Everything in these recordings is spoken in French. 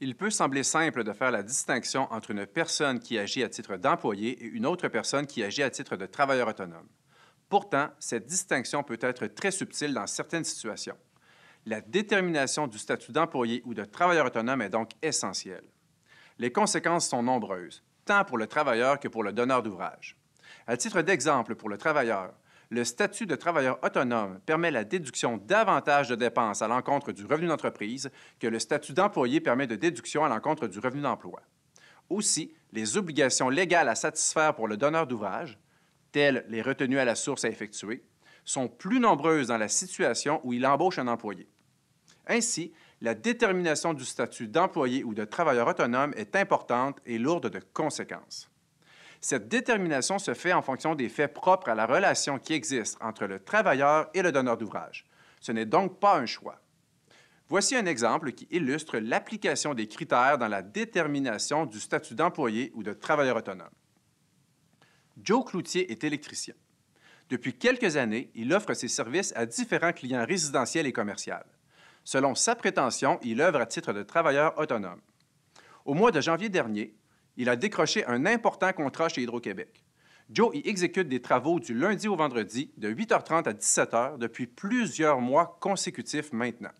Il peut sembler simple de faire la distinction entre une personne qui agit à titre d'employé et une autre personne qui agit à titre de travailleur autonome. Pourtant, cette distinction peut être très subtile dans certaines situations. La détermination du statut d'employé ou de travailleur autonome est donc essentielle. Les conséquences sont nombreuses, tant pour le travailleur que pour le donneur d'ouvrage. À titre d'exemple, pour le travailleur, le statut de travailleur autonome permet la déduction davantage de dépenses à l'encontre du revenu d'entreprise que le statut d'employé permet de déduction à l'encontre du revenu d'emploi. Aussi, les obligations légales à satisfaire pour le donneur d'ouvrage, telles les retenues à la source à effectuer, sont plus nombreuses dans la situation où il embauche un employé. Ainsi, la détermination du statut d'employé ou de travailleur autonome est importante et lourde de conséquences. Cette détermination se fait en fonction des faits propres à la relation qui existe entre le travailleur et le donneur d'ouvrage. Ce n'est donc pas un choix. Voici un exemple qui illustre l'application des critères dans la détermination du statut d'employé ou de travailleur autonome. Joe Cloutier est électricien. Depuis quelques années, il offre ses services à différents clients résidentiels et commerciaux. Selon sa prétention, il œuvre à titre de travailleur autonome. Au mois de janvier dernier, il a décroché un important contrat chez Hydro-Québec. Joe y exécute des travaux du lundi au vendredi, de 8h30 à 17h, depuis plusieurs mois consécutifs maintenant.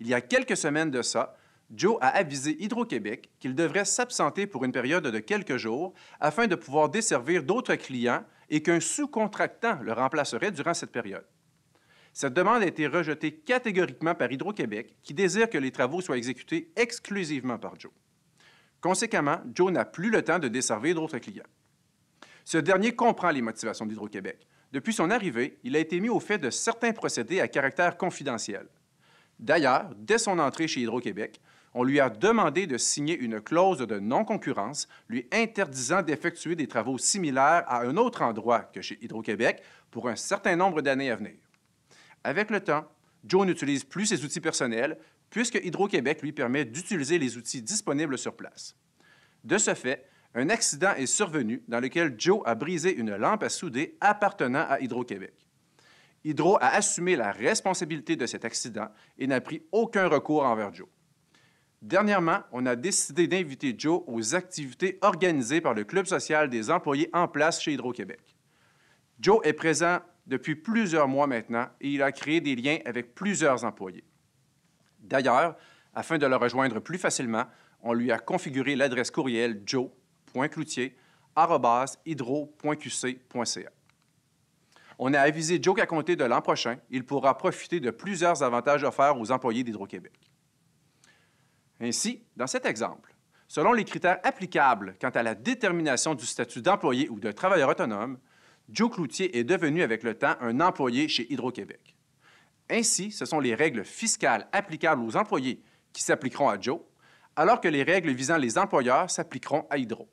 Il y a quelques semaines de ça, Joe a avisé Hydro-Québec qu'il devrait s'absenter pour une période de quelques jours afin de pouvoir desservir d'autres clients et qu'un sous-contractant le remplacerait durant cette période. Cette demande a été rejetée catégoriquement par Hydro-Québec, qui désire que les travaux soient exécutés exclusivement par Joe. Conséquemment, Joe n'a plus le temps de desservir d'autres clients. Ce dernier comprend les motivations d'Hydro-Québec. Depuis son arrivée, il a été mis au fait de certains procédés à caractère confidentiel. D'ailleurs, dès son entrée chez Hydro-Québec, on lui a demandé de signer une clause de non-concurrence lui interdisant d'effectuer des travaux similaires à un autre endroit que chez Hydro-Québec pour un certain nombre d'années à venir. Avec le temps, Joe n'utilise plus ses outils personnels, puisque Hydro-Québec lui permet d'utiliser les outils disponibles sur place. De ce fait, un accident est survenu dans lequel Joe a brisé une lampe à souder appartenant à Hydro-Québec. Hydro a assumé la responsabilité de cet accident et n'a pris aucun recours envers Joe. Dernièrement, on a décidé d'inviter Joe aux activités organisées par le Club social des employés en place chez Hydro-Québec. Joe est présent depuis plusieurs mois maintenant et il a créé des liens avec plusieurs employés. D'ailleurs, afin de le rejoindre plus facilement, on lui a configuré l'adresse courriel joe.cloutier.hydro.qc.ca. On a avisé Joe qu'à compter de l'an prochain, il pourra profiter de plusieurs avantages offerts aux employés d'Hydro-Québec. Ainsi, dans cet exemple, selon les critères applicables quant à la détermination du statut d'employé ou de travailleur autonome, Joe Cloutier est devenu avec le temps un employé chez Hydro-Québec. Ainsi, ce sont les règles fiscales applicables aux employés qui s'appliqueront à Joe, alors que les règles visant les employeurs s'appliqueront à Hydro.